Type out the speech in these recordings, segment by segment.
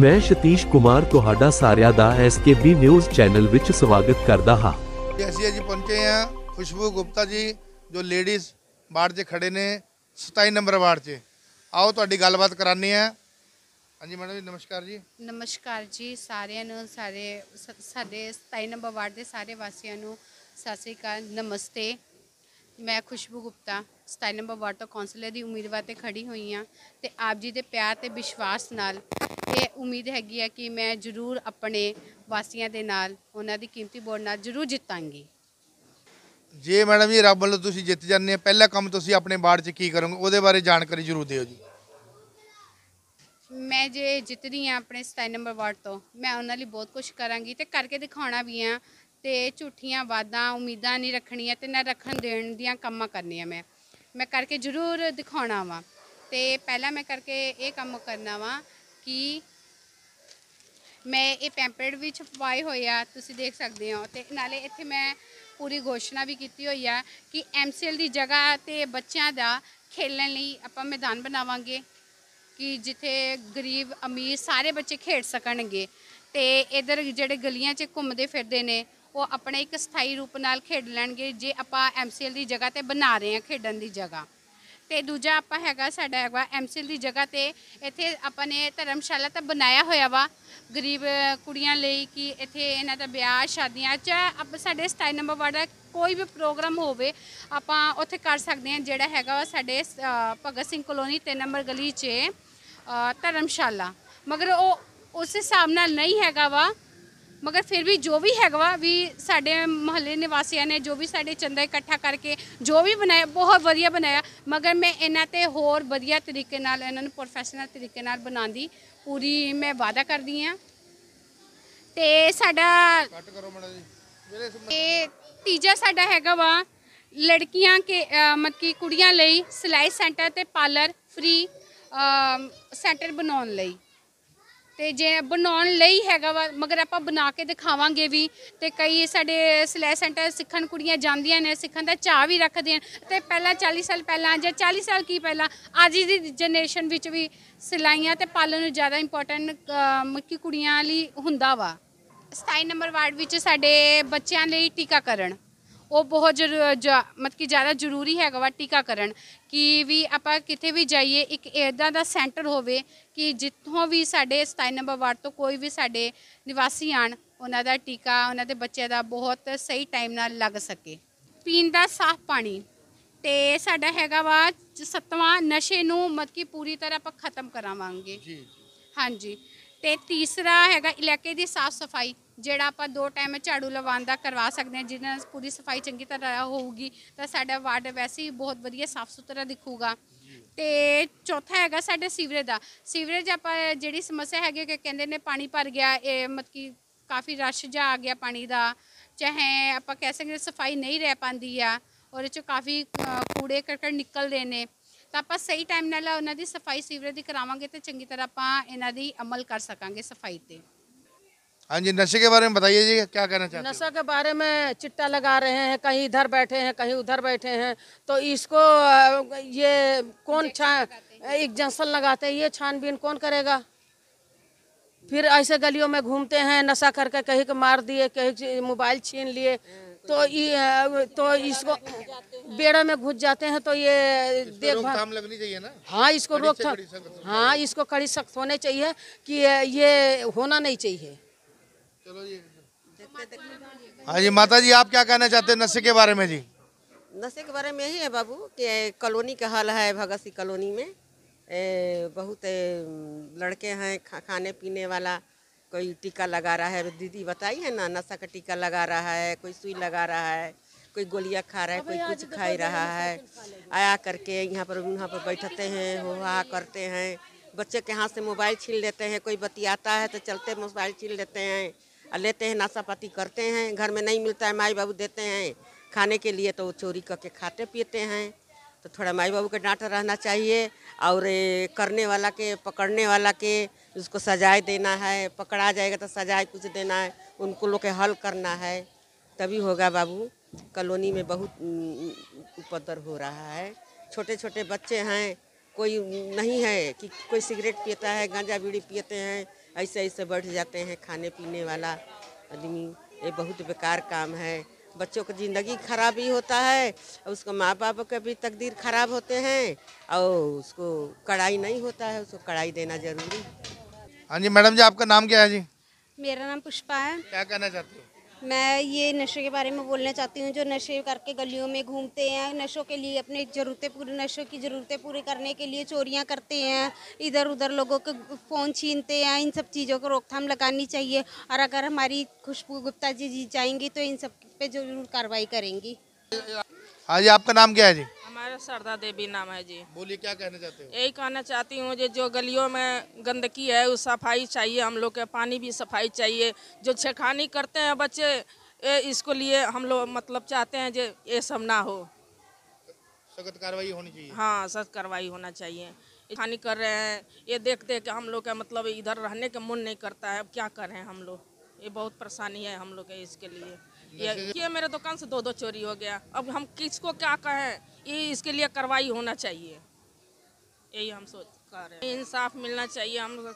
ਮੈਂ ਸ਼ਤੀਸ਼ ਕੁਮਾਰ ਤੁਹਾਡਾ ਸਾਰਿਆਂ ਦਾ ਐਸਕੇਬੀ ਨਿਊਜ਼ ਚੈਨਲ ਵਿੱਚ ਸਵਾਗਤ ਕਰਦਾ ਹਾਂ ਅਸੀਂ ਅੱਜ ਪਹੁੰਚੇ ਆ ਖੁਸ਼ਬੂ ਗੁਪਤਾ ਜੀ ਜੋ ਲੇਡੀਜ਼ ਵਾਰਡ 'ਚ ਖੜੇ ਨੇ 27 ਨੰਬਰ ਵਾਰਡ 'ਚ ਆਓ ਤੁਹਾਡੀ ਗੱਲਬਾਤ ਕਰਾਨੀ ਆ ਹਾਂਜੀ ਮੈਡਮ ਜੀ ਨਮਸਕਾਰ ਜੀ ਨਮਸਕਾਰ ਜੀ ਸਾਰਿਆਂ ਨੂੰ ਸਾਰੇ ਸਾਡੇ 27 ਨੰਬਰ ਵਾਰਡ ਦੇ ਸਾਰੇ ਵਾਸੀਆਂ ਨੂੰ ਸਤਿ ਸ੍ਰੀ ਅਕਾਲ ਨਮਸਤੇ ਮੈਂ ਖੁਸ਼ਬੂ ਗੁਪਤਾ 27 ਨੰਬਰ ਵਾਰਡ ਤੋਂ ਕੌਂਸਲਰ ਦੀ ਉਮੀਦਵਾਰ ਤੇ ਖੜੀ ਹੋਈ ਆ ਤੇ ਆਪ ਜੀ ਦੇ ਪਿਆਰ ਤੇ ਵਿਸ਼ਵਾਸ ਨਾਲ ਇਹ ਉਮੀਦ ਹੈਗੀ ਆ ਕਿ ਮੈਂ ਜ਼ਰੂਰ ਆਪਣੇ ਵਾਸੀਆਂ ਦੇ ਨਾਲ ਉਹਨਾਂ ਦੀ ਕੀਮਤੀ ਵੋਟ ਨਾਲ ਜ਼ਰੂਰ ਜਿੱਤਾਂਗੀ ਜੇ ਮੈਡਮ ਜੀ ਰੱਬ ਵੱਲੋਂ ਤੁਸੀਂ ਜਿੱਤ ਜਾਂਦੇ ਆ ਪਹਿਲਾ ਕੰਮ ਤੁਸੀਂ ਆਪਣੇ ਵਾਰਡ 'ਚ ਕੀ ਕਰੋਗੇ ਉਹਦੇ ਬਾਰੇ ਜਾਣਕਾਰੀ ਜ਼ਰੂਰ ਦਿਓ ਜੀ ਮੈਂ ਜੇ ਜਿੱਤਦੀ ਆ ਆਪਣੇ 27 ਨੰਬਰ ਵਾਰਡ ਤੋਂ ਮੈਂ ਉਹਨਾਂ ਲਈ ਬਹੁਤ ਕੁਝ ਕਰਾਂਗੀ ਤੇ ਕਰਕੇ ਦਿਖਾਉਣਾ ਵੀ ਆ ਤੇ ਝੂਠੀਆਂ ਵਾਦਾਂ ਉਮੀਦਾਂ ਨਹੀਂ ਰੱਖਣੀਆਂ ਤੇ ਨਾ ਰੱਖਣ ਦੇਣ ਦੀਆਂ ਕੰਮਾਂ ਕਰਨੀਆਂ ਮੈਂ ਮੈਂ ਕਰਕੇ ਜ਼ਰੂਰ ਦਿਖਾਉਣਾ ਵਾਂ ਤੇ ਪਹਿਲਾਂ ਮੈਂ ਕਰਕੇ ਇਹ ਕੰਮ ਕਰਨਾ ਵਾਂ ਕਿ ਮੈਂ ਇਹ ਪੈਂਪਲੇਟ ਵਿੱਚ ਪਾਈ ਹੋਈ ਆ ਤੁਸੀਂ ਦੇਖ ਸਕਦੇ ਹੋ ਤੇ ਨਾਲੇ ਇੱਥੇ ਮੈਂ ਪੂਰੀ ਘੋਸ਼ਣਾ ਵੀ ਕੀਤੀ ਹੋਈ ਆ ਕਿ ਐਮਸੀਐਲ ਦੀ ਜਗ੍ਹਾ ਤੇ ਬੱਚਿਆਂ ਦਾ ਖੇਡਣ ਲਈ ਆਪਾਂ ਮੈਦਾਨ ਬਣਾਵਾਂਗੇ ਕਿ ਜਿੱਥੇ ਗਰੀਬ ਅਮੀਰ ਸਾਰੇ ਬੱਚੇ ਖੇਡ ਸਕਣਗੇ ਤੇ ਇਧਰ ਜਿਹੜੇ ਗਲੀਆਂ 'ਚ ਘੁੰਮਦੇ ਫਿਰਦੇ ਨੇ ਉਹ ਆਪਣੇ ਇੱਕ ਸਥਾਈ ਰੂਪ ਨਾਲ ਖੇਡ ਲੈਣਗੇ ਜੇ ਆਪਾਂ ਐਮਸੀਐਲ ਦੀ ਜਗ੍ਹਾ ਤੇ ਬਣਾ ਰਹੇ ਹਾਂ ਖੇਡਣ ਦੀ ਜਗ੍ਹਾ ਤੇ ਦੂਜਾ ਆਪਾਂ ਹੈਗਾ ਸਾਡਾ ਹੈਗਾ ਐਮਸੀਐਲ ਦੀ ਜਗ੍ਹਾ ਤੇ ਇੱਥੇ ਆਪਾਂ ਨੇ ਧਰਮਸ਼ਾਲਾ ਤਾਂ ਬਣਾਇਆ ਹੋਇਆ ਵਾ ਗਰੀਬ ਕੁੜੀਆਂ ਲਈ ਕਿ ਇੱਥੇ ਇਹਨਾਂ ਦਾ ਵਿਆਹ ਸ਼ਾਦੀਆਂ ਚ ਆਪ ਸਾਡੇ 27 ਨੰਬਰ ਵਾਰਡ ਦਾ ਕੋਈ ਵੀ ਪ੍ਰੋਗਰਾਮ ਹੋਵੇ ਆਪਾਂ ਉੱਥੇ ਕਰ ਸਕਦੇ ਹਾਂ ਜਿਹੜਾ ਹੈਗਾ ਵਾ ਸਾਡੇ ਭਗਤ ਸਿੰਘ ਕਲੋਨੀ 3 ਨੰਬਰ ਗਲੀ 'ਚ ਧਰਮਸ਼ਾਲਾ ਮਗਰ ਉਹ ਉਸੇ ਸਾਹਮਣੇ ਨਹੀਂ ਹੈਗਾ ਵਾ ਮਗਰ ਫਿਰ ਵੀ ਜੋ ਵੀ ਹੈਗਾ ਵਾ ਵੀ ਸਾਡੇ ਮਹੱਲੇ ਨਿਵਾਸੀਆਂ ਨੇ ਜੋ ਵੀ ਸਾਡੇ ਚੰਦਾ ਇਕੱਠਾ ਕਰਕੇ ਜੋ ਵੀ ਬਣਾਇਆ ਬਹੁਤ ਵਧੀਆ ਬਣਾਇਆ ਮਗਰ ਮੈਂ ਇਹਨਾਂ ਤੇ ਹੋਰ ਵਧੀਆ ਤਰੀਕੇ ਨਾਲ ਇਹਨਾਂ ਨੂੰ ਪ੍ਰੋਫੈਸ਼ਨਲ ਤਰੀਕੇ ਨਾਲ ਬਣਾਉਂਦੀ ਪੂਰੀ ਮੈਂ ਵਾਅਦਾ ਕਰਦੀ ਆ ਤੇ ਸਾਡਾ ਕੱਟ ਕਰੋ ਮੜਾ ਜੀ ਇਹ ਤੀਜਾ ਸਾਡਾ ਹੈਗਾ ਵਾ ਲੜਕੀਆਂ ਕੇ ਮਤ ਕਿ ਕੁੜੀਆਂ ਲਈ ਸਿਲਾਈ ਸੈਂਟਰ ਤੇ ਪਾਰਲਰ ਫ੍ਰੀ ਸੈਂਟਰ ਬਣਾਉਣ ਲਈ ਤੇ ਜੇ ਬਣਾਉਣ ਲਈ ਹੈਗਾ ਵਾ ਮਗਰ ਆਪਾਂ ਬਣਾ ਕੇ ਦਿਖਾਵਾਂਗੇ ਵੀ ਤੇ ਕਈ ਸਾਡੇ ਸਲੈ ਸੈਂਟਰ ਸਿੱਖਣ ਕੁੜੀਆਂ ਜਾਂਦੀਆਂ ਨੇ ਸਿੱਖਣ ਦਾ ਚਾਹ ਵੀ ਰੱਖਦੀਆਂ ਤੇ ਪਹਿਲਾਂ 40 ਸਾਲ ਪਹਿਲਾਂ ਜਾਂ 40 ਸਾਲ ਕੀ ਪਹਿਲਾਂ ਅੱਜ ਦੀ ਜਨਰੇਸ਼ਨ ਵਿੱਚ ਵੀ ਸਿਲਾਈਆਂ ਤੇ ਪਾਲਣ ਨੂੰ ਜ਼ਿਆਦਾ ਇੰਪੋਰਟੈਂਟ ਮੱਕੀ ਕੁੜੀਆਂ ਲਈ ਹੁੰਦਾ ਵਾ 27 ਨੰਬਰ ਵਾਰਡ ਵਿੱਚ ਸਾਡੇ ਬੱਚਿਆਂ ਲਈ ਟੀਕਾਕਰਨ ਉਹ ਬਹੁਤ ਮਤ ਕਿ ਜ਼ਿਆਦਾ ਜ਼ਰੂਰੀ ਹੈਗਾ ਵਾ ਟੀਕਾਕਰਨ ਕਿ ਵੀ ਆਪਾਂ ਕਿਤੇ ਵੀ ਜਾਈਏ ਇੱਕ ਇਦਾਂ ਦਾ ਸੈਂਟਰ ਹੋਵੇ ਕਿ ਜਿੱਥੋਂ ਵੀ ਸਾਡੇ 27 ਨੰਬਰ ਵਾਰਡ ਤੋਂ ਕੋਈ ਵੀ ਸਾਡੇ ਨਿਵਾਸੀ ਆਣ ਉਹਨਾਂ ਦਾ ਟੀਕਾ ਉਹਨਾਂ ਦੇ ਬੱਚੇ ਦਾ ਬਹੁਤ ਸਹੀ ਟਾਈਮ ਨਾਲ ਲੱਗ ਸਕੇ ਪੀਣ ਦਾ ਸਾਫ਼ ਪਾਣੀ ਤੇ ਸਾਡਾ ਹੈਗਾ ਵਾ ਸਤਵਾਂ ਨਸ਼ੇ ਨੂੰ ਮਤ ਕਿ ਪੂਰੀ ਤਰ੍ਹਾਂ ਆਪਾਂ ਖਤਮ ਕਰਾਵਾਂਗੇ ਜੀ ਹਾਂਜੀ ਤੇ ਤੀਸਰਾ ਹੈਗਾ ਇਲਾਕੇ ਦੀ ਸਾਫ ਸਫਾਈ ਜਿਹੜਾ ਆਪਾਂ ਦੋ ਟਾਈਮ ਝਾੜੂ ਲਵਾਉਣ ਦਾ ਕਰਵਾ ਸਕਦੇ ਹਾਂ ਜਿਹਦੇ ਨਾਲ ਪੂਰੀ ਸਫਾਈ ਚੰਗੀ ਤਰ੍ਹਾਂ ਹੋਊਗੀ ਤਾਂ ਸਾਡਾ ਵਾਰਡ ਵੈਸੇ ਹੀ ਬਹੁਤ ਵਧੀਆ ਸਾਫ ਸੁਥਰਾ ਦਿਖੂਗਾ ਤੇ ਚੌਥਾ ਹੈਗਾ ਸਾਡੇ ਸੀਵਰੇਜ ਦਾ ਸੀਵਰੇਜ ਆਪਾਂ ਜਿਹੜੀ ਸਮੱਸਿਆ ਹੈਗੀ ਕਿ ਕਹਿੰਦੇ ਨੇ ਪਾਣੀ ਭਰ ਗਿਆ ਇਹ ਮਤਲਬ ਕਿ ਕਾਫੀ ਰਸ਼ ਜਾ ਆ ਗਿਆ ਪਾਣੀ ਦਾ ਚਾਹੇ ਆਪਾਂ ਕਹਿ ਸਕਦੇ ਸਫਾਈ ਨਹੀਂ ਰਹਿ ਪਾਂਦੀ ਆ ਔਰ ਇਹ ਚ ਕਾਫੀ ਕੂੜੇ ਕਰਕਟ ਨਿਕਲਦੇ ਨੇ तो आप सही टाइम ਨਾਲ ਉਹਨਾਂ ਦੀ ਸਫਾਈ ਸੀਵਰੇਜ ਦੀ ਕਰਾਵਾਂਗੇ ਤੇ ਚੰਗੀ ਤਰ੍ਹਾਂ ਆਪਾਂ ਇਹਨਾਂ ਦੀ ਅਮਲ ਕਰ ਸਕਾਂਗੇ ਸਫਾਈ हाँ जी नशे के बारे में बताइए जी क्या कहना चाहते हैं नशा के बारे में चिट्टा लगा रहे हैं कहीं इधर बैठे हैं कहीं उधर बैठे हैं तो इसको ये कौन एक जंसल लगाते हैं ये छानबीन कौन करेगा फिर ऐसे गलियों में घूमते हैं नशा करके कहीं को मार दिए कहीं मोबाइल छीन लिए तो ये तो इसको बेड़ा में घुस जाते हैं तो ये देखभाल लगनी चाहिए ना हाँ इसको रोकथाम हाँ इसको कड़ी सख्त होने चाहिए कि ये होना नहीं चाहिए हाँ जी माता जी आप क्या कहना चाहते हैं नशे के बारे में जी नशे के बारे में यही है बाबू कि कॉलोनी का हाल है भगत सिंह कॉलोनी में ए, बहुत ए, लड़के हैं खा, खाने पीने वाला कोई टीका लगा रहा है तो दीदी बताई है ना नशा का टीका लगा रहा है कोई सुई लगा रहा है कोई गोलियां खा रहा है कोई कुछ खा ही रहा है आया करके यहाँ पर वहाँ पर बैठते हैं हो हा करते हैं बच्चे के हाथ से मोबाइल छीन लेते हैं कोई बतियाता है तो चलते मोबाइल छीन लेते हैं और लेते हैं नाशा पाती करते हैं घर में नहीं मिलता है माई बाबू देते हैं खाने के लिए तो वो चोरी करके खाते पीते हैं तो थोड़ा माई बाबू के डांट रहना चाहिए और करने वाला के पकड़ने वाला के उसको सजाए देना है पकड़ा जाएगा तो सजाए कुछ देना है उनको लोग के हल करना है तभी होगा बाबू कॉलोनी में बहुत उपद्र हो रहा है छोटे छोटे बच्चे हैं कोई नहीं है कि कोई सिगरेट पीता है गांजा बीड़ी पीते हैं ऐसे ऐसे बैठ जाते हैं खाने पीने वाला आदमी ये बहुत बेकार काम है बच्चों की ज़िंदगी खराब ही होता है उसको माँ बाप के भी तकदीर खराब होते हैं और उसको कड़ाई नहीं होता है उसको कड़ाई देना जरूरी हाँ जी मैडम जी आपका नाम क्या है जी मेरा नाम पुष्पा है क्या कहना चाहती हूँ मैं ये नशे के बारे में बोलना चाहती हूँ जो नशे करके गलियों में घूमते हैं नशों के लिए अपने ज़रूरतें पूरी नशों की ज़रूरतें पूरी करने के लिए चोरियाँ करते हैं इधर उधर लोगों के फ़ोन छीनते हैं इन सब चीज़ों को रोकथाम लगानी चाहिए और अगर हमारी खुशबू गुप्ता जी जीत जाएंगी तो इन सब पे ज़रूर कार्रवाई करेंगी हाँ जी आपका नाम क्या है जी हमारा शारदा देवी नाम है जी बोलिए क्या कहना चाहते हो यही कहना चाहती हूँ जो गलियों में गंदगी है उस सफाई चाहिए हम लोग के पानी भी सफाई चाहिए जो छेखानी करते हैं बच्चे ए, इसको लिए हम लोग मतलब चाहते हैं जो ये सब ना हो सख्त कार्रवाई होनी चाहिए हाँ सख्त कार्रवाई होना चाहिए छेखानी कर रहे हैं ये देख देख हम लोग का मतलब इधर रहने का मन नहीं करता है अब क्या हैं हम लोग ये बहुत परेशानी है हम लोग के इसके लिए ये मेरे दुकान से दो दो चोरी हो गया अब हम किसको क्या कहें ये इसके लिए कार्रवाई होना चाहिए यही हम सोच कर रहे हैं इंसाफ मिलना चाहिए हम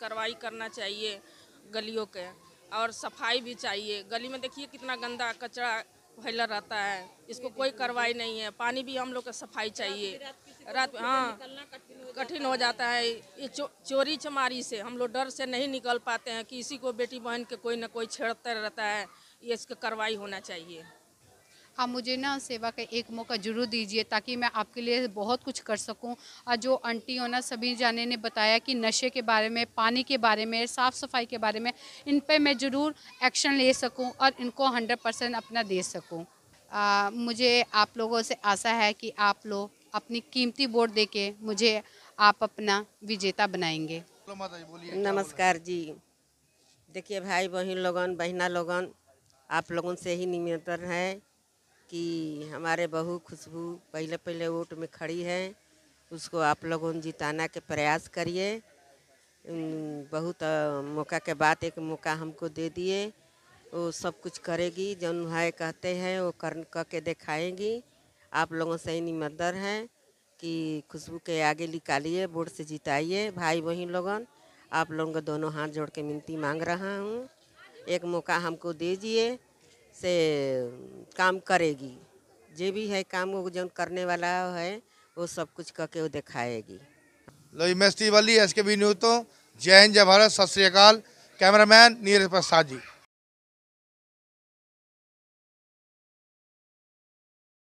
कार्रवाई करना चाहिए गलियों के और सफाई भी चाहिए गली में देखिए कितना गंदा कचरा फैला रहता है इसको कोई कार्रवाई नहीं है पानी भी हम लोग का सफाई चाहिए रात हाँ कठिन हो जाता है ये चो, चोरी चमारी से हम लोग डर से नहीं निकल पाते हैं किसी को बेटी बहन के कोई ना कोई छेड़ता रहता है ये इसका कार्रवाई होना चाहिए आप मुझे ना सेवा का एक मौका जरूर दीजिए ताकि मैं आपके लिए बहुत कुछ कर सकूं और जो आंटी हो ना सभी जाने ने बताया कि नशे के बारे में पानी के बारे में साफ़ सफाई के बारे में इन पर मैं ज़रूर एक्शन ले सकूं और इनको हंड्रेड परसेंट अपना दे सकूं आ, मुझे आप लोगों से आशा है कि आप लोग अपनी कीमती वोट दे के मुझे आप अपना विजेता बनाएंगे नमस्कार जी देखिए भाई बहन लोगन बहना लोगन आप लोगों से ही निमंत्रण है कि हमारे बहू खुशबू पहले पहले वोट में खड़ी है उसको आप लोगों जिताना के प्रयास करिए बहुत मौका के बाद एक मौका हमको दे दिए वो सब कुछ करेगी जो है कहते हैं वो कर करके दिखाएंगी आप लोगों से ही निमदर हैं कि खुशबू के आगे निकालिए बोर्ड से जिताइए भाई बहन लोगन आप लोगों को दोनों हाथ जोड़ के मिनती मांग रहा हूँ एक मौका हमको दीजिए से काम करेगी जो भी है काम वो जो करने वाला है वो सब कुछ करके वो दिखाएगी लो वाली एस के बी न्यूज़ तो जय हिंद जय भारत सत श्रीकाल कैमरामैन नीरज प्रसाद जी